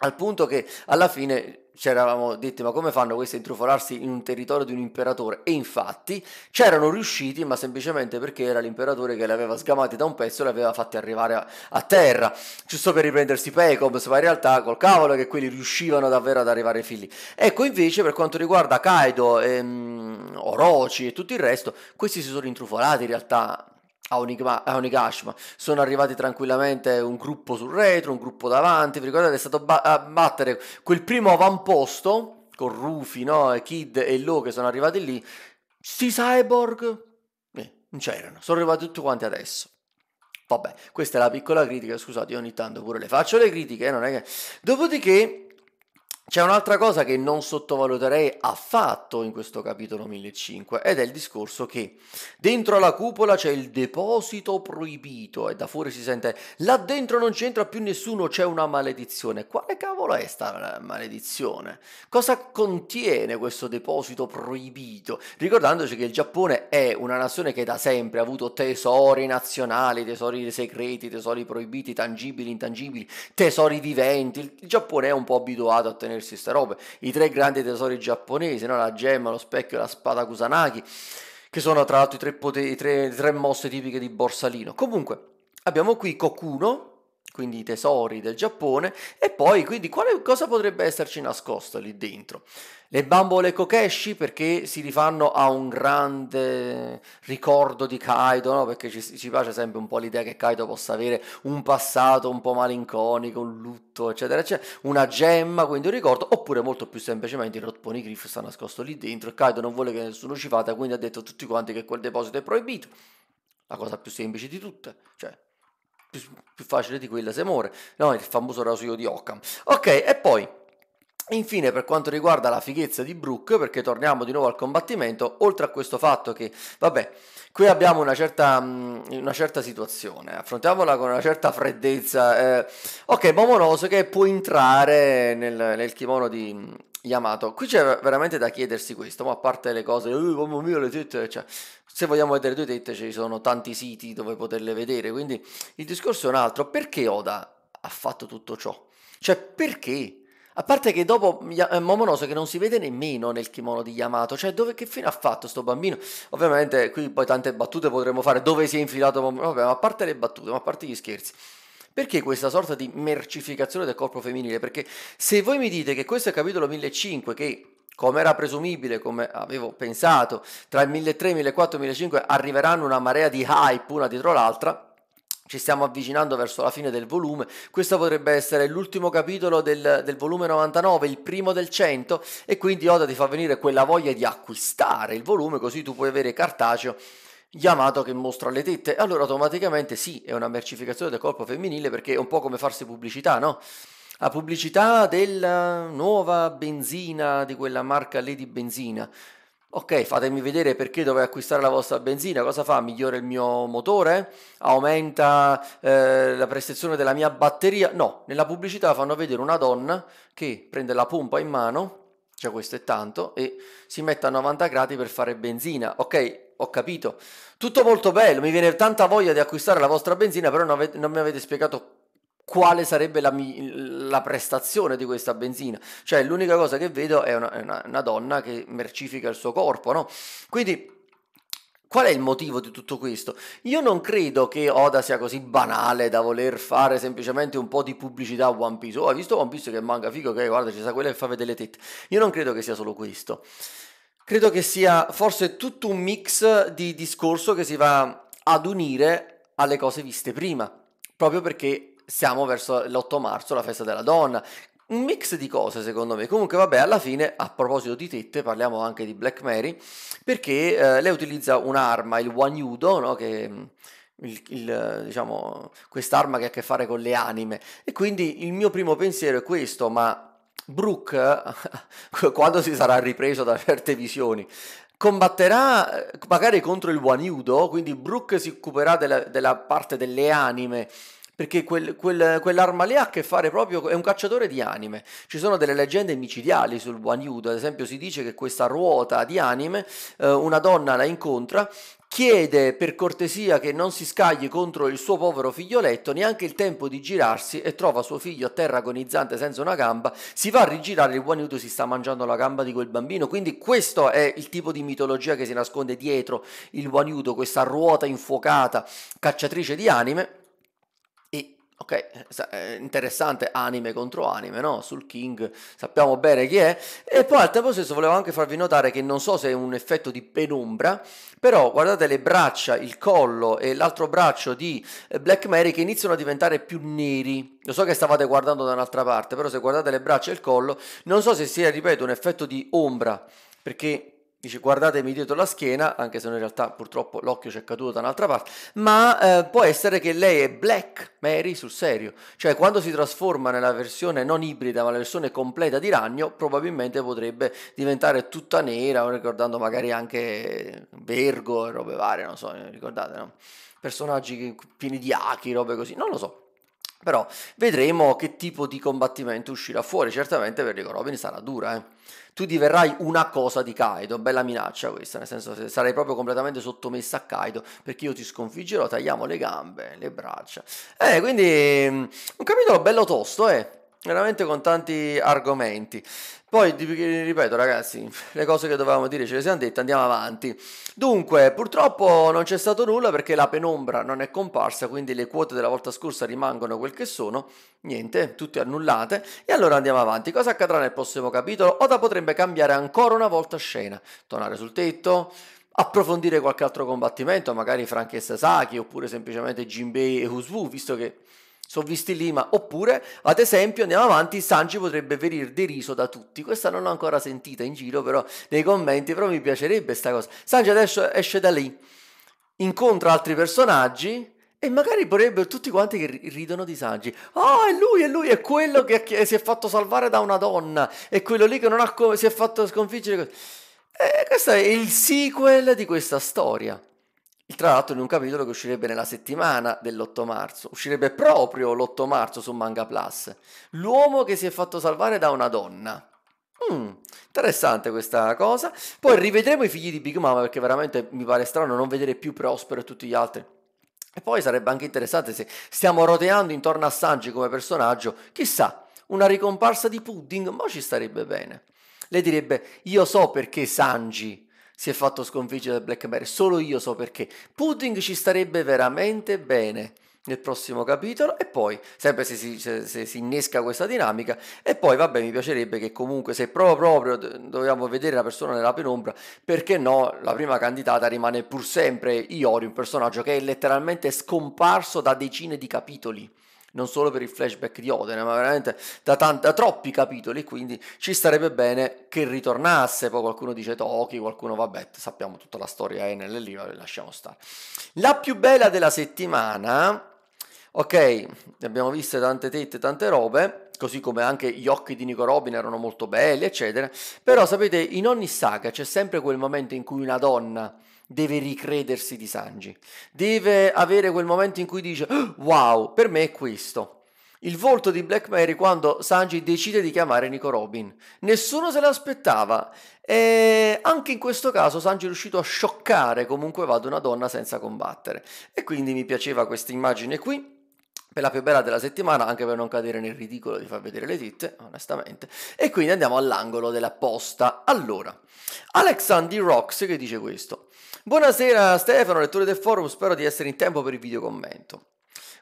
al punto che alla fine ci eravamo detti ma come fanno questi a intrufolarsi in un territorio di un imperatore e infatti c'erano riusciti ma semplicemente perché era l'imperatore che li aveva sgamati da un pezzo e li aveva fatti arrivare a, a terra giusto per riprendersi Pecobs ma in realtà col cavolo che quelli riuscivano davvero ad arrivare fin lì ecco invece per quanto riguarda Kaido e, um, Orochi e tutto il resto questi si sono intrufolati in realtà a, Onigashima sono arrivati tranquillamente un gruppo sul retro, un gruppo davanti. Vi ricordate? È stato ba- a battere quel primo avamposto con Rufy, no? Kid e Lo che sono arrivati lì. Sti cyborg eh, non c'erano, sono arrivati tutti quanti adesso. Vabbè, questa è la piccola critica, scusate, io ogni tanto pure le faccio le critiche, eh, non è che... Dopodiché c'è un'altra cosa che non sottovaluterei affatto in questo capitolo 1005 ed è il discorso che dentro la cupola c'è il deposito proibito e da fuori si sente là dentro non c'entra più nessuno, c'è una maledizione. Quale cavolo è sta eh, maledizione? Cosa contiene questo deposito proibito? Ricordandoci che il Giappone è una nazione che da sempre ha avuto tesori nazionali, tesori segreti, tesori proibiti, tangibili, intangibili, tesori viventi. Il Giappone è un po' abituato a tenere godersi queste robe. I tre grandi tesori giapponesi, no? la gemma, lo specchio e la spada Kusanagi, che sono tra l'altro i tre, pote- i tre, tre mosse tipiche di Borsalino. Comunque, abbiamo qui Kokuno, quindi i tesori del Giappone, e poi quindi quale, cosa potrebbe esserci nascosto lì dentro? Le bambole Kokeshi perché si rifanno a un grande ricordo di Kaido, no? perché ci, ci, piace sempre un po' l'idea che Kaido possa avere un passato un po' malinconico, un lutto, eccetera, eccetera, una gemma, quindi un ricordo, oppure molto più semplicemente il Rotponi Griff sta nascosto lì dentro e Kaido non vuole che nessuno ci vada, quindi ha detto a tutti quanti che quel deposito è proibito la cosa più semplice di tutte, cioè più, più facile di quella se muore, no? Il famoso rasoio di Occam. Ok, e poi Infine per quanto riguarda la fighezza di Brooke, perché torniamo di nuovo al combattimento, oltre a questo fatto che, vabbè, qui abbiamo una certa, mm, una certa situazione, affrontiamola con una certa freddezza. Eh, ok, Momonosuke può entrare nel, nel kimono di mm, Yamato. Qui c'è veramente da chiedersi questo, ma a parte le cose, oh mamma mia le tette, cioè, se vogliamo vedere due tette ci sono tanti siti dove poterle vedere, quindi il discorso è un altro. Perché Oda ha fatto tutto ciò? Cioè, perché? A parte che dopo eh, Momonoso che non si vede nemmeno nel kimono di Yamato, cioè dove, che fine ha fatto sto bambino? Ovviamente qui poi tante battute potremmo fare dove si è infilato Momonoso, vabbè, ma a parte le battute, ma a parte gli scherzi. Perché questa sorta di mercificazione del corpo femminile? Perché se voi mi dite che questo è il capitolo 1005 che come era presumibile, come avevo pensato, tra il 1300, 1400 e 1500 arriveranno una marea di hype una dietro l'altra, ci stiamo avvicinando verso la fine del volume, questo potrebbe essere l'ultimo capitolo del, del, volume 99, il primo del 100 e quindi Oda ti fa venire quella voglia di acquistare il volume così tu puoi avere cartaceo Yamato che mostra le tette, allora automaticamente sì, è una mercificazione del corpo femminile perché è un po' come farsi pubblicità, no? La pubblicità della nuova benzina di quella marca Lady Benzina, Ok, fatemi vedere perché dovrei acquistare la vostra benzina, cosa fa? Migliora il mio motore? Aumenta eh, la prestazione della mia batteria? No, nella pubblicità fanno vedere una donna che prende la pompa in mano, cioè questo è tanto, e si mette a 90 gradi per fare benzina. Ok, ho capito. Tutto molto bello, mi viene tanta voglia di acquistare la vostra benzina, però non, avete, non mi avete spiegato quale sarebbe la, la, prestazione di questa benzina. Cioè, l'unica cosa che vedo è una, una, una donna che mercifica il suo corpo, no? Quindi. Qual è il motivo di tutto questo? Io non credo che Oda sia così banale da voler fare semplicemente un po' di pubblicità a One Piece. Oh, hai visto One Piece che manga figo? Ok, guarda, ci sa quella che fa vedere le tette. Io non credo che sia solo questo. Credo che sia forse tutto un mix di discorso che si va ad unire alle cose viste prima proprio perché siamo verso l'8 marzo, la festa della donna, un mix di cose secondo me. Comunque vabbè, alla fine a proposito di tette parliamo anche di Black Mary perché eh, lei utilizza un'arma, il Wanyudo, no? che mm, il, il, diciamo, quest'arma che ha a che fare con le anime. E quindi il mio primo pensiero è questo, ma Brooke, quando si sarà ripreso da certe visioni, combatterà magari contro il Wanyudo, quindi Brooke si occuperà della, della parte delle anime perché quel, quel, quell'arma lì ha a che fare proprio, è un cacciatore di anime. Ci sono delle leggende micidiali sul Guan Yu, ad esempio si dice che questa ruota di anime, eh, una donna la incontra chiede per cortesia che non si scagli contro il suo povero figlioletto, neanche il tempo di girarsi e trova suo figlio a terra agonizzante senza una gamba, si va a rigirare il buon si sta mangiando la gamba di quel bambino, quindi questo è il tipo di mitologia che si nasconde dietro il buon questa ruota infuocata cacciatrice di anime Ok, eh, interessante anime contro anime, no? Sul King sappiamo bene chi è. E poi al tempo stesso volevo anche farvi notare che non so se è un effetto di penombra, però guardate le braccia, il collo e l'altro braccio di eh, Black Mary che iniziano a diventare più neri. Lo so che stavate guardando da un'altra parte, però se guardate le braccia e il collo, non so se sia, ripeto, un effetto di ombra, perché dice guardatemi dietro la schiena, anche se in realtà purtroppo l'occhio ci è caduto da un'altra parte, ma eh, può essere che lei è Black Mary sul serio, cioè quando si trasforma nella versione non ibrida ma la versione completa di ragno probabilmente potrebbe diventare tutta nera, ricordando magari anche Vergo e robe varie, non so, ricordate no? Personaggi pieni di achi, robe così, non lo so, però vedremo che tipo di combattimento uscirà fuori. Certamente per Vertigo Robin sarà dura, eh. Tu diverrai una cosa di Kaido, bella minaccia questa, nel senso sarai proprio completamente sottomessa a Kaido, perché io ti sconfiggerò, tagliamo le gambe, le braccia. Eh, quindi mm, un capitolo bello tosto, eh veramente con tanti argomenti. Poi, ripeto ragazzi, le cose che dovevamo dire ce le siamo dette, andiamo avanti. Dunque, purtroppo non c'è stato nulla perché la penombra non è comparsa, quindi le quote della volta scorsa rimangono quel che sono, niente, tutte annullate. E allora andiamo avanti, cosa accadrà nel prossimo capitolo? Oda potrebbe cambiare ancora una volta scena, tornare sul tetto, approfondire qualche altro combattimento, magari Frank e Sasaki, oppure semplicemente Jinbei e Huswu, visto che sono visti lì, ma oppure ad esempio andiamo avanti, Sanji potrebbe venire deriso da tutti, questa non l'ho ancora sentita in giro però nei commenti, però mi piacerebbe questa cosa. Sanji adesso esce da lì, incontra altri personaggi e magari vorrebbero tutti quanti che ridono di Sanji. Ah, oh, è lui, è lui, è quello che si è fatto salvare da una donna, è quello lì che non ha co- si è fatto sconfiggere. Eh, questo è il sequel di questa storia tra l'altro in un capitolo che uscirebbe nella settimana dell'8 marzo, uscirebbe proprio l'8 marzo su Manga Plus. L'uomo che si è fatto salvare da una donna. Mm, interessante questa cosa. Poi rivedremo i figli di Big Mama perché veramente mi pare strano non vedere più Prospero e tutti gli altri. E poi sarebbe anche interessante se stiamo roteando intorno a Sanji come personaggio, chissà, una ricomparsa di Pudding, ma ci starebbe bene. Lei direbbe, io so perché Sanji si è fatto sconfiggere da Blackberry, solo io so perché. Pudding ci starebbe veramente bene nel prossimo capitolo e poi, sempre se si, se, se si, innesca questa dinamica, e poi vabbè mi piacerebbe che comunque se proprio, proprio dobbiamo vedere la persona nella penombra, perché no, la prima candidata rimane pur sempre Iori, un personaggio che è letteralmente scomparso da decine di capitoli non solo per il flashback di Odena, ma veramente da, tanti, da troppi capitoli, quindi ci starebbe bene che ritornasse, poi qualcuno dice Toki, qualcuno vabbè, sappiamo tutta la storia è eh, nelle livre, lasciamo stare. La più bella della settimana, ok, abbiamo visto tante tette, tante robe, così come anche gli occhi di Nico Robin erano molto belli, eccetera. Però sapete, in ogni saga c'è sempre quel momento in cui una donna deve ricredersi di Sanji, deve avere quel momento in cui dice ah, wow, per me è questo. Il volto di Black Mary quando Sanji decide di chiamare Nico Robin. Nessuno se l'aspettava e anche in questo caso Sanji è riuscito a scioccare comunque vado una donna senza combattere. E quindi mi piaceva questa immagine qui per la più bella della settimana, anche per non cadere nel ridicolo di far vedere le titte, onestamente. E quindi andiamo all'angolo della posta. Allora, Alexandri Rox che dice questo. Buonasera Stefano, lettore del forum, spero di essere in tempo per il video commento.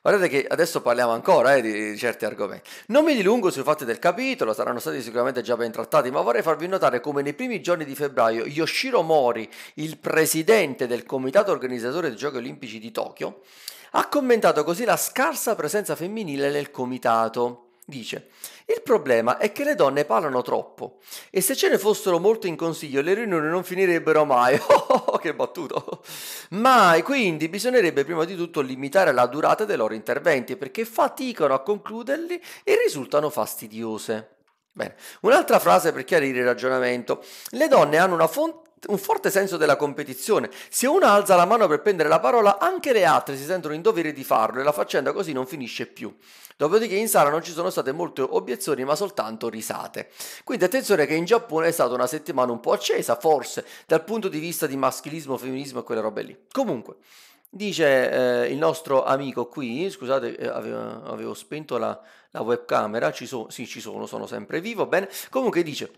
Guardate che adesso parliamo ancora eh, di, di, certi argomenti. Non mi dilungo sui fatti del capitolo, saranno stati sicuramente già ben trattati, ma vorrei farvi notare come nei primi giorni di febbraio Yoshiro Mori, il presidente del comitato organizzatore dei Giochi Olimpici di Tokyo, ha commentato così la scarsa presenza femminile nel comitato. Dice, il problema è che le donne parlano troppo e se ce ne fossero molte in consiglio le riunioni non finirebbero mai. Oh, che battuto! Mai, quindi bisognerebbe prima di tutto limitare la durata dei loro interventi perché faticano a concluderli e risultano fastidiose. Bene, un'altra frase per chiarire il ragionamento. Le donne hanno una fonte un forte senso della competizione. Se una alza la mano per prendere la parola, anche le altre si sentono in dovere di farlo e la faccenda così non finisce più. Dopodiché in sala non ci sono state molte obiezioni ma soltanto risate. Quindi attenzione che in Giappone è stata una settimana un po' accesa, forse dal punto di vista di maschilismo, femminismo e quelle robe lì. Comunque, dice eh, il nostro amico qui, scusate eh, avevo, avevo, spento la, la webcamera, ci so, sì ci sono, sono sempre vivo, bene. Comunque dice...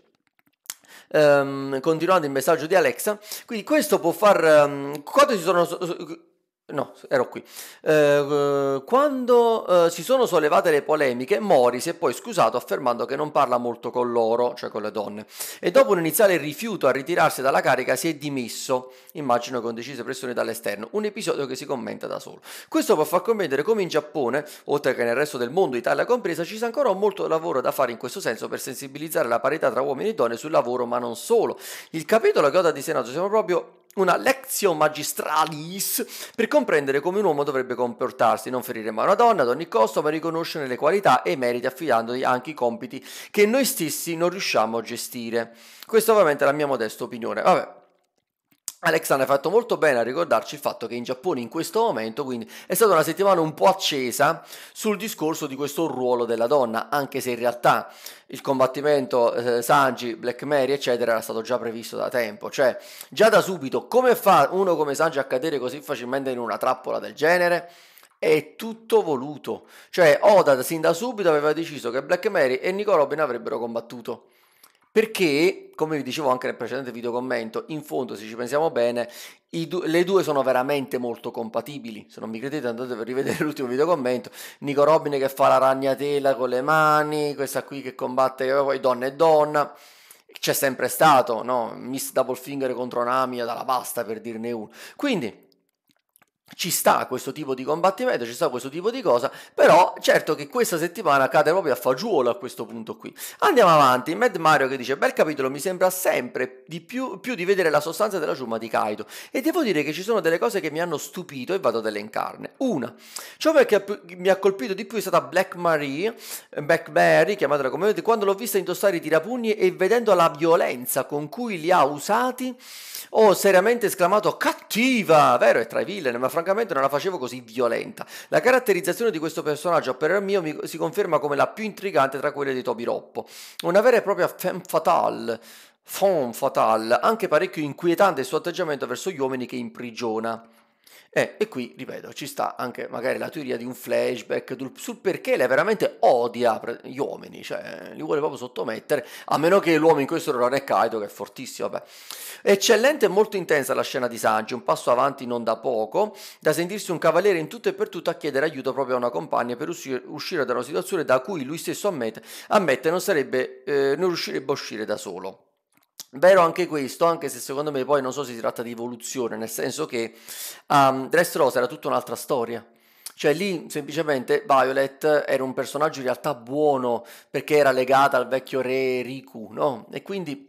Um, continuando il messaggio di Alexa, quindi questo può far um, quando ci sono No, ero qui. Eh, quando eh, si sono sollevate le polemiche, Mori si è poi scusato affermando che non parla molto con loro, cioè con le donne, e dopo un iniziale rifiuto a ritirarsi dalla carica si è dimesso, immagino con decise pressioni dall'esterno, un episodio che si commenta da solo. Questo può far comprendere come in Giappone, oltre che nel resto del mondo, Italia compresa, ci sia ancora molto lavoro da fare in questo senso per sensibilizzare la parità tra uomini e donne sul lavoro, ma non solo. Il capitolo che ho da di Senato siamo proprio una lectio magistralis per comprendere come un uomo dovrebbe comportarsi, non ferire mai una donna ad ogni costo, ma riconoscere le qualità e i meriti affidandogli anche i compiti che noi stessi non riusciamo a gestire. Questa ovviamente è la mia modesta opinione. Vabbè, Alexandra ha fatto molto bene a ricordarci il fatto che in Giappone in questo momento quindi è stata una settimana un po' accesa sul discorso di questo ruolo della donna, anche se in realtà il combattimento eh, Sanji, Black Mary eccetera era stato già previsto da tempo, cioè già da subito come fa uno come Sanji a cadere così facilmente in una trappola del genere? È tutto voluto, cioè Oda sin da subito aveva deciso che Black Mary e Nico Robin avrebbero combattuto perché, come vi dicevo anche nel precedente video commento, in fondo, se ci pensiamo bene, du- le due sono veramente molto compatibili. Se non mi credete andate a rivedere l'ultimo video commento. Nico Robin che fa la ragnatela con le mani, questa qui che combatte poi donna e donna c'è sempre stato, no? Miss Double Finger contro Nami dalla pasta per dirne uno. Quindi ci sta questo tipo di combattimento, ci sta questo tipo di cosa, però certo che questa settimana cade proprio a fagiolo a questo punto qui. Andiamo avanti, Mad Mario che dice, bel capitolo, mi sembra sempre di più, più di vedere la sostanza della ciuma di Kaido e devo dire che ci sono delle cose che mi hanno stupito e vado ad elencarne. Una, ciò che mi ha colpito di più è stata Black Marie, Black Mary, chiamatela come volete, quando l'ho vista indossare i tirapugni e vedendo la violenza con cui li ha usati, ho seriamente esclamato cattiva, vero è tra i villain, ma francamente francamente non la facevo così violenta. La caratterizzazione di questo personaggio a parer mio si conferma come la più intrigante tra quelle di Toby Roppo. Una vera e propria femme fatale, femme fatale, anche parecchio inquietante il suo atteggiamento verso gli uomini che imprigiona. Eh, e qui, ripeto, ci sta anche magari la teoria di un flashback sul perché lei veramente odia gli uomini, cioè eh, li vuole proprio sottomettere, a meno che l'uomo in questo non è Kaido, che è fortissimo, vabbè. Eccellente e molto intensa la scena di Sanji, un passo avanti non da poco, da sentirsi un cavaliere in tutto e per tutto a chiedere aiuto proprio a una compagna per uscire, uscire da una situazione da cui lui stesso ammette, ammette non, sarebbe, eh, non riuscirebbe a uscire da solo. Vero anche questo, anche se secondo me poi non so se si tratta di evoluzione, nel senso che um, ehm, Dressrosa era tutta un'altra storia. Cioè lì semplicemente Violet era un personaggio in realtà buono perché era legata al vecchio re Riku, no? E quindi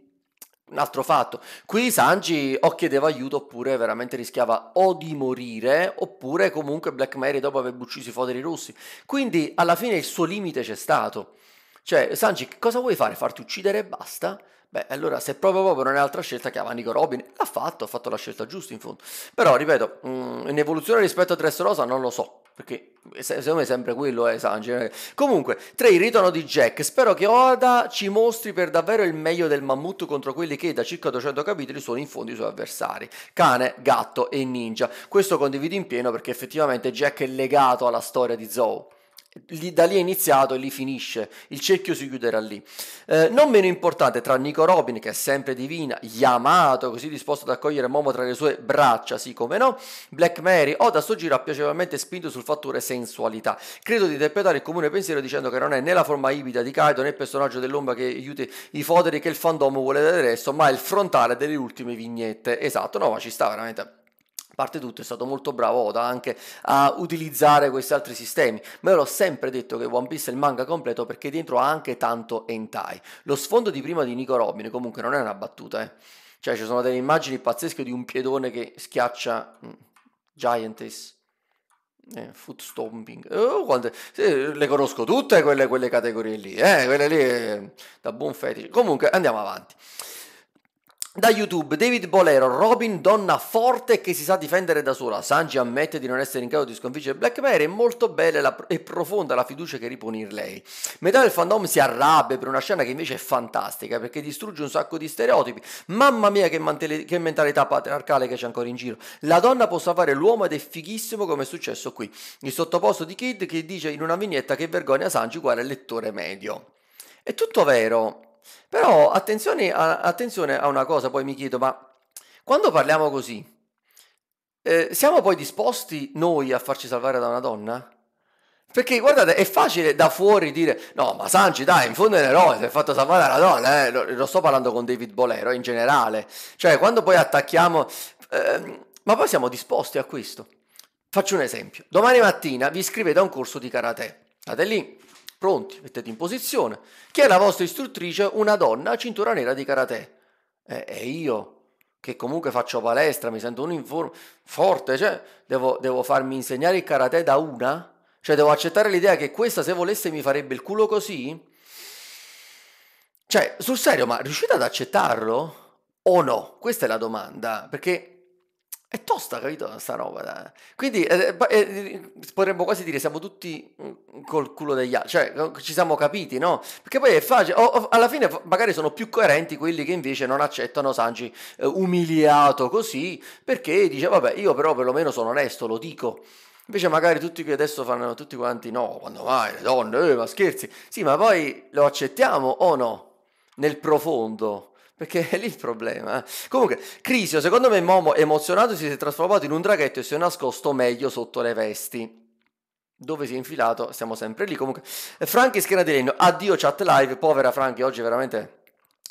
un altro fatto. Qui Sanji o chiedeva aiuto oppure veramente rischiava o di morire oppure comunque Black Mary dopo aver ucciso i foderi russi. Quindi alla fine il suo limite c'è stato. Cioè Sanji cosa vuoi fare? Farti uccidere e basta? Beh, allora se proprio proprio non è altra scelta chiama Nico Robin, l'ha fatto, ha fatto la scelta giusta in fondo. Però, ripeto, mh, mm, in evoluzione rispetto a Dress Rosa non lo so, perché secondo me è sempre quello eh, Sanji. Eh. Comunque, tra il ritorno di Jack. Spero che Oda ci mostri per davvero il meglio del mammut contro quelli che da circa 200 capitoli sono in fondo i suoi avversari. Cane, gatto e ninja. Questo condivido in pieno perché effettivamente Jack è legato alla storia di Zoe. Lì, da lì è iniziato e lì finisce, il cerchio si chiuderà lì. Eh, non meno importante tra Nico Robin, che è sempre divina, Yamato, così disposto ad accogliere Momo tra le sue braccia, sì come no, Black Mary, Oda sto giro ha piacevolmente spinto sul fattore sensualità. Credo di interpretare il comune pensiero dicendo che non è né la forma ibida di Kaido né il personaggio dell'ombra che aiuti i foderi che il fandom vuole del resto, ma il frontale delle ultime vignette. Esatto, no ma ci sta veramente a parte tutto è stato molto bravo Oda anche a utilizzare questi altri sistemi, ma io l'ho sempre detto che One Piece è il manga completo perché dentro ha anche tanto hentai. Lo sfondo di prima di Nico Robin comunque non è una battuta, eh. Cioè ci sono delle immagini pazzesche di un piedone che schiaccia mm, Giantess. Eh, foot stomping, oh, quante... sì, le conosco tutte quelle, quelle categorie lì, eh, quelle lì eh, da buon fetice. Comunque andiamo avanti. Da YouTube, David Bolero, Robin, donna forte che si sa difendere da sola. Sanji ammette di non essere in grado di sconfiggere Black Mary e molto bella la, e profonda la fiducia che ripone in lei. Metà del fandom si arrabbia per una scena che invece è fantastica perché distrugge un sacco di stereotipi. Mamma mia che, mantele, che mentalità patriarcale che c'è ancora in giro. La donna può salvare l'uomo ed è fighissimo come è successo qui. Il sottoposto di Kid che dice in una vignetta che vergogna Sanji uguale al lettore medio. È tutto vero, però attenzione a, attenzione a una cosa, poi mi chiedo, ma quando parliamo così, eh, siamo poi disposti noi a farci salvare da una donna? Perché guardate, è facile da fuori dire no, ma Sanci, dai, in fondo è un eroe, si è fatto salvare la donna, eh? non sto parlando con David Bolero, in generale. Cioè, quando poi attacchiamo... Eh, ma poi siamo disposti a questo. Faccio un esempio. Domani mattina vi iscrivete a un corso di karate. State lì, Pronti, mettete in posizione. Chi è la vostra istruttrice? Una donna a cintura nera di karate. Eh, e io, che comunque faccio palestra, mi sento un inform- forte, cioè, devo, devo farmi insegnare il karate da una? Cioè, devo accettare l'idea che questa, se volesse, mi farebbe il culo così? Cioè, sul serio, ma riuscite ad accettarlo o no? Questa è la domanda, perché è tosta, capito? Sta roba. Da... Quindi eh eh, eh, eh, potremmo quasi dire siamo tutti mm, col culo degli altri, cioè ci siamo capiti, no? Perché poi è facile, o, o, alla fine magari sono più coerenti quelli che invece non accettano Sanji eh, umiliato così, perché dice vabbè io però perlomeno sono onesto, lo dico. Invece magari tutti che adesso fanno tutti quanti no, quando mai le donne, eh, ma scherzi. Sì, ma poi lo accettiamo o no? Nel profondo. Perché è lì il problema. Comunque, Crisio, secondo me Momo emozionato si è trasformato in un draghetto e si è nascosto meglio sotto le vesti. Dove si è infilato? Siamo sempre lì. Comunque, eh, Franchi schiena di legno. Addio chat live. Povera Franchi, oggi veramente...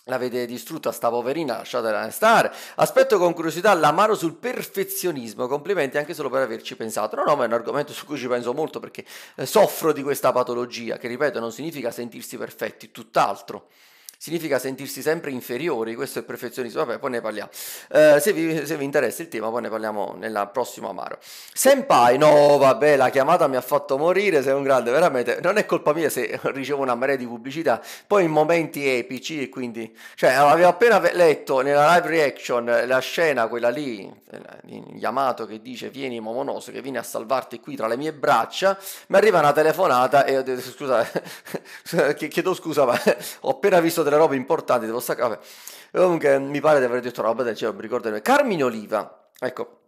L'avete distrutta sta poverina, lasciatela stare. Aspetto con curiosità l'amaro sul perfezionismo. Complimenti anche solo per averci pensato. No, no, ma è un argomento su cui ci penso molto perché eh, soffro di questa patologia, che ripeto non significa sentirsi perfetti, tutt'altro significa sentirsi sempre inferiori, questo è perfezionismo, vabbè poi ne parliamo, eh, se, vi, se, vi, interessa il tema poi ne parliamo nella prossima Amaro. Senpai, no vabbè la chiamata mi ha fatto morire, sei un grande, veramente, non è colpa mia se ricevo una marea di pubblicità, poi in momenti epici e quindi, cioè avevo appena letto nella live reaction la scena, quella lì, eh, Yamato che dice vieni Momonoso che vieni a salvarti qui tra le mie braccia, mi arriva una telefonata e ho detto scusa, chiedo scusa ma ho appena visto delle robe importanti, devo staccare. Comunque mi pare di aver detto roba del cielo, mi ricordo. di Carmine Oliva, ecco,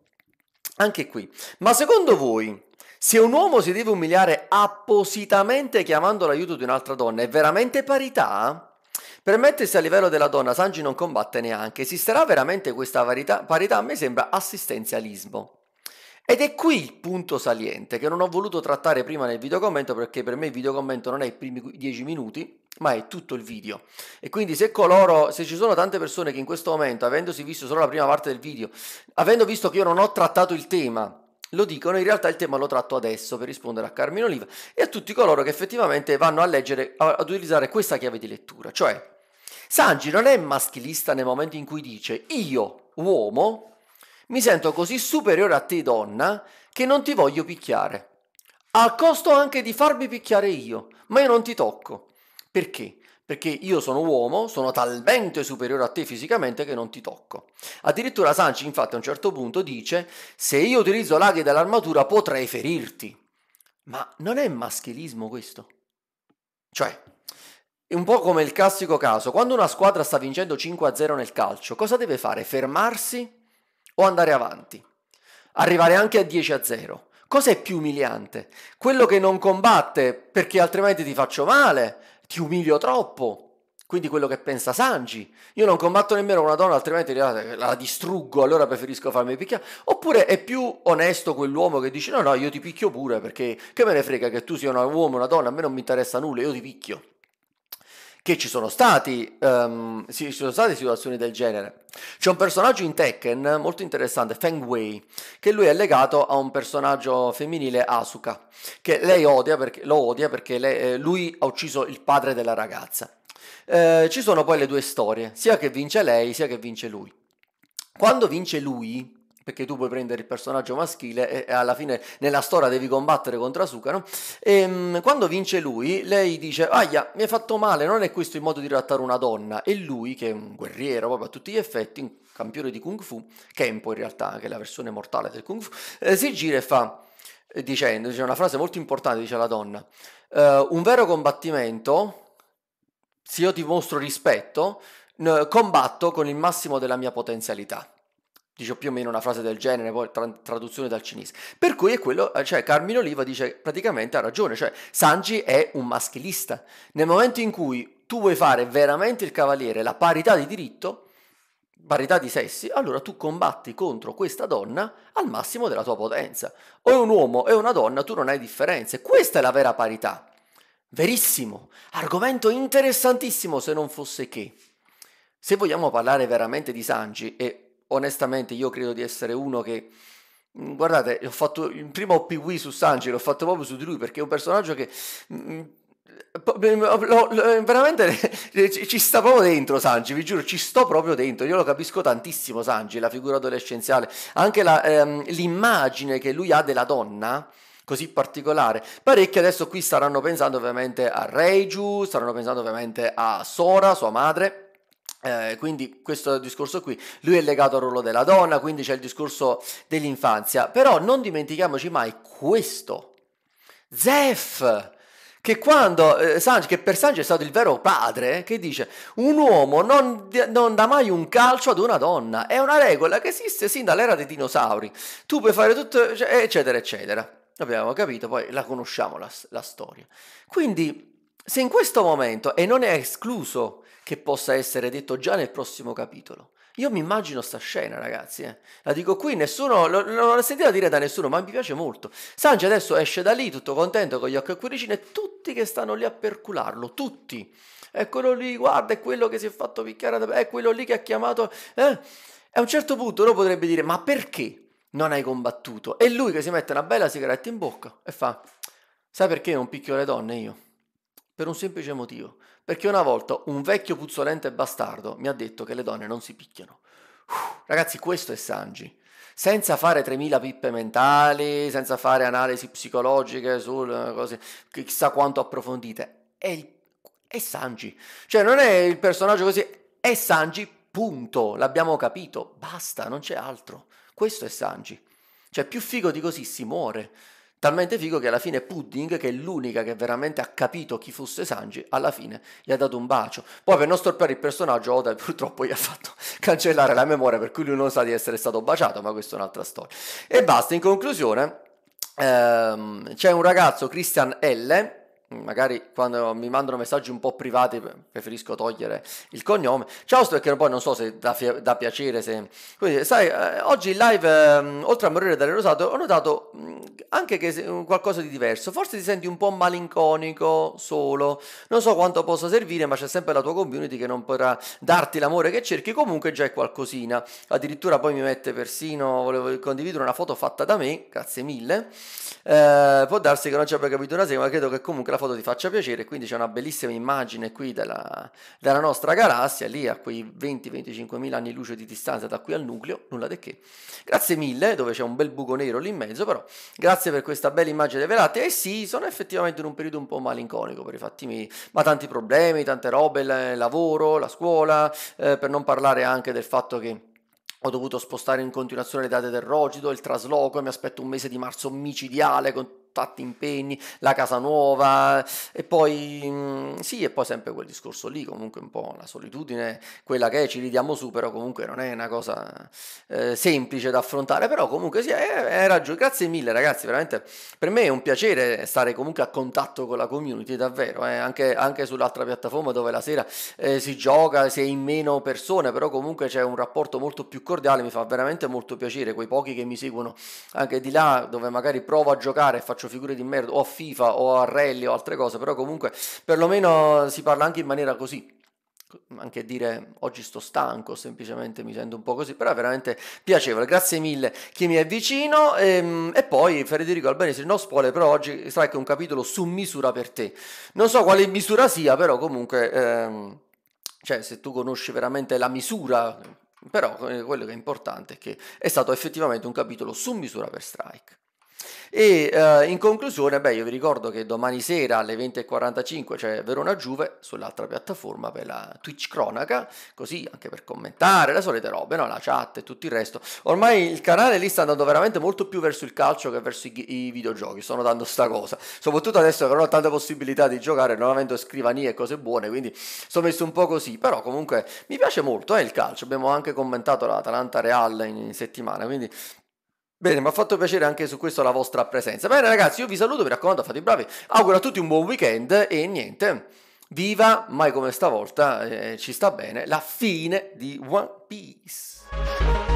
anche qui. Ma secondo voi, se un uomo si deve umiliare appositamente chiamando l'aiuto di un'altra donna, è veramente parità? Per mettersi a livello della donna, Sanji non combatte neanche. Esisterà veramente questa parità? parità? A me sembra assistenzialismo. Ed è qui il punto saliente che non ho voluto trattare prima nel videocommento perché per me il videocommento non è i primi 10 minuti, ma è tutto il video. E quindi se coloro, se ci sono tante persone che in questo momento, avendosi visto solo la prima parte del video, avendo visto che io non ho trattato il tema, lo dicono, in realtà il tema lo tratto adesso per rispondere a Carmine Oliva e a tutti coloro che effettivamente vanno a leggere, ad utilizzare questa chiave di lettura, cioè Sanji non è maschilista nel momento in cui dice io, uomo, mi sento così superiore a te, donna, che non ti voglio picchiare, a costo anche di farmi picchiare io, ma io non ti tocco. Perché? Perché io sono uomo, sono talmente superiore a te fisicamente che non ti tocco. Addirittura Sanci infatti a un certo punto dice se io utilizzo l'aghi dell'armatura potrei ferirti. Ma non è maschilismo questo? Cioè, è un po' come il classico caso, quando una squadra sta vincendo 5-0 nel calcio, cosa deve fare? Fermarsi o andare avanti? Arrivare anche a 10-0. Cosa è più umiliante? Quello che non combatte perché altrimenti ti faccio male ti umilio troppo. Quindi quello che pensa Sanji, io non combatto nemmeno una donna, altrimenti ah, la, distruggo, allora preferisco farmi picchiare. Oppure è più onesto quell'uomo che dice: No, no, io ti picchio pure perché che me ne frega che tu sia un uomo o una donna, a me non mi interessa nulla, io ti picchio che ci sono, stati, um, ci sono state situazioni del genere. C'è un personaggio in Tekken molto interessante, Feng Wei, che lui è legato a un personaggio femminile, Asuka, che lei odia perché, lo odia perché lei, eh, lui ha ucciso il padre della ragazza. Eh, ci sono poi le due storie, sia che vince lei, sia che vince lui. Quando vince lui, perché tu puoi prendere il personaggio maschile e alla fine nella storia devi combattere contro Asukano. E ehm, quando vince lui, lei dice: Aia, mi hai fatto male, non è questo il modo di trattare una donna. E lui, che è un guerriero proprio a tutti gli effetti, un campione di Kung Fu, Kempo in realtà, che è la versione mortale del Kung Fu, eh, si gira e fa eh, dicendo, dice una frase molto importante, dice la donna, eh, un vero combattimento, se io ti mostro rispetto, combatto con il massimo della mia potenzialità dice più o meno una frase del genere, poi tra- traduzione dal cinese. Per cui è quello, eh, cioè Carmine Oliva dice praticamente ha ragione, cioè Sanji è un maschilista. Nel momento in cui tu vuoi fare veramente il cavaliere, la parità di diritto, parità di sessi, allora tu combatti contro questa donna al massimo della tua potenza. O è un uomo e una donna, tu non hai differenze. Questa è la vera parità. Verissimo, argomento interessantissimo se non fosse che. Se vogliamo parlare veramente di Sanji, e onestamente io credo di essere uno che mm, guardate, ho fatto il primo OPW su Sanji, l'ho fatto proprio su di lui perché è un personaggio che veramente ci sta proprio dentro Sanji, vi giuro, ci sto proprio dentro. Io lo capisco tantissimo Sanji, la figura adolescenziale, anche la, ehm, l'immagine che lui ha della donna così particolare. Parecchi adesso qui staranno pensando ovviamente a Reiju, staranno pensando ovviamente a Sora, sua madre eh, quindi questo discorso qui, lui è legato al ruolo della donna, quindi c'è il discorso dell'infanzia, però non dimentichiamoci mai questo. Zef, che quando eh, Sanji, che per Sanji è stato il vero padre, che dice un uomo non, non dà mai un calcio ad una donna, è una regola che esiste sin dall'era dei dinosauri, tu puoi fare tutto, cioè, eccetera, eccetera. Abbiamo capito, poi la conosciamo la, la storia. Quindi, se in questo momento, e non è escluso che possa essere detto già nel prossimo capitolo. Io mi immagino sta scena, ragazzi. Eh. La dico qui, nessuno, non l'ho sentita dire da nessuno, ma mi piace molto. Sanji adesso esce da lì, tutto contento, con gli occhi a cuoricino, e tutti che stanno lì a percularlo, tutti. È quello lì, guarda, è quello che si è fatto picchiare, da... è quello lì che ha chiamato... Eh. E a un certo punto uno potrebbe dire, ma perché non hai combattuto? E lui che si mette una bella sigaretta in bocca e fa, sai perché non picchio le donne io? Per un semplice motivo perché una volta un vecchio puzzolente bastardo mi ha detto che le donne non si picchiano. Uff, ragazzi, questo è Sanji. Senza fare 3000 pippe mentali, senza fare analisi psicologiche su eh, cose chissà quanto approfondite. È, è Sanji. Cioè, non è il personaggio così, è Sanji, punto. L'abbiamo capito. Basta, non c'è altro. Questo è Sanji. Cioè, più figo di così si muore. Talmente figo che alla fine Pudding, che è l'unica che veramente ha capito chi fosse Sanji, alla fine gli ha dato un bacio. Poi per non storpiare il personaggio, Oda purtroppo gli ha fatto cancellare la memoria, per cui lui non sa di essere stato baciato, ma questa è un'altra storia. E basta, in conclusione, ehm, c'è un ragazzo, Christian L., magari quando mi mandano messaggi un po' privati preferisco togliere il cognome. Ciao, sto perché poi non so se da, da piacere se... Quindi, sai, eh, oggi in live, eh, oltre a morire dalle rosate, ho notato mh, mm, anche che se, qualcosa di diverso. Forse ti senti un po' malinconico, solo. Non so quanto possa servire, ma c'è sempre la tua community che non potrà darti l'amore che cerchi. Comunque già è qualcosina. Addirittura poi mi mette persino, volevo condividere una foto fatta da me, grazie mille. Eh, può darsi che non ci abbia capito una sega, ma credo che comunque la foto ti faccia piacere, quindi c'è una bellissima immagine qui della, della nostra galassia, lì a quei 20-25 mila anni luce di distanza da qui al nucleo, nulla di che. Grazie mille, dove c'è un bel buco nero lì in mezzo, però grazie per questa bella immagine velata e eh sì, sono effettivamente in un periodo un po' malinconico per i fatti miei, ma tanti problemi, tante robe, il lavoro, la scuola, eh, per non parlare anche del fatto che ho dovuto spostare in continuazione le date del rogido, il trasloco, mi aspetto un mese di marzo micidiale con tanti impegni, la casa nuova e poi mm, sì, e poi sempre quel discorso lì, comunque un po' la solitudine, quella che è, ci ridiamo su, però comunque non è una cosa eh, semplice da affrontare, però comunque sì, è, è Grazie mille ragazzi, veramente per me è un piacere stare comunque a contatto con la community, davvero, eh, anche, anche, sull'altra piattaforma dove la sera eh, si gioca, si è in meno persone, però comunque c'è un rapporto molto più cordiale, mi fa veramente molto piacere quei pochi che mi seguono anche di là dove magari provo a giocare e faccio faccio figure di merda o a FIFA o a rally o altre cose, però comunque perlomeno si parla anche in maniera così anche dire oggi sto stanco, semplicemente mi sento un po' così, però è veramente piacevole. Grazie mille chi mi è vicino. E, ehm, e poi Federico Albanese, no spoiler, però oggi sarà anche un capitolo su misura per te. Non so quale misura sia, però comunque, ehm, cioè se tu conosci veramente la misura, però eh, quello che è importante è che è stato effettivamente un capitolo su misura per Strike. E eh, in conclusione, beh, io vi ricordo che domani sera alle 20.45 c'è Verona Juve sull'altra piattaforma per la Twitch cronaca, così anche per commentare le solite robe, no? la chat e tutto il resto. Ormai il canale lì sta andando veramente molto più verso il calcio che verso i, i videogiochi, sto dando sta cosa. Soprattutto adesso che non ho tante possibilità di giocare, non avendo scrivanie e cose buone, quindi sono messo un po' così. Però comunque mi piace molto eh, il calcio, abbiamo anche commentato l'Atalanta Real in settimana, quindi Bene, mi ha fatto piacere anche su questo la vostra presenza. Bene ragazzi, io vi saluto, mi raccomando, fate i bravi. Auguro a tutti un buon weekend e niente, viva, mai come stavolta eh, ci sta bene, la fine di One Piece.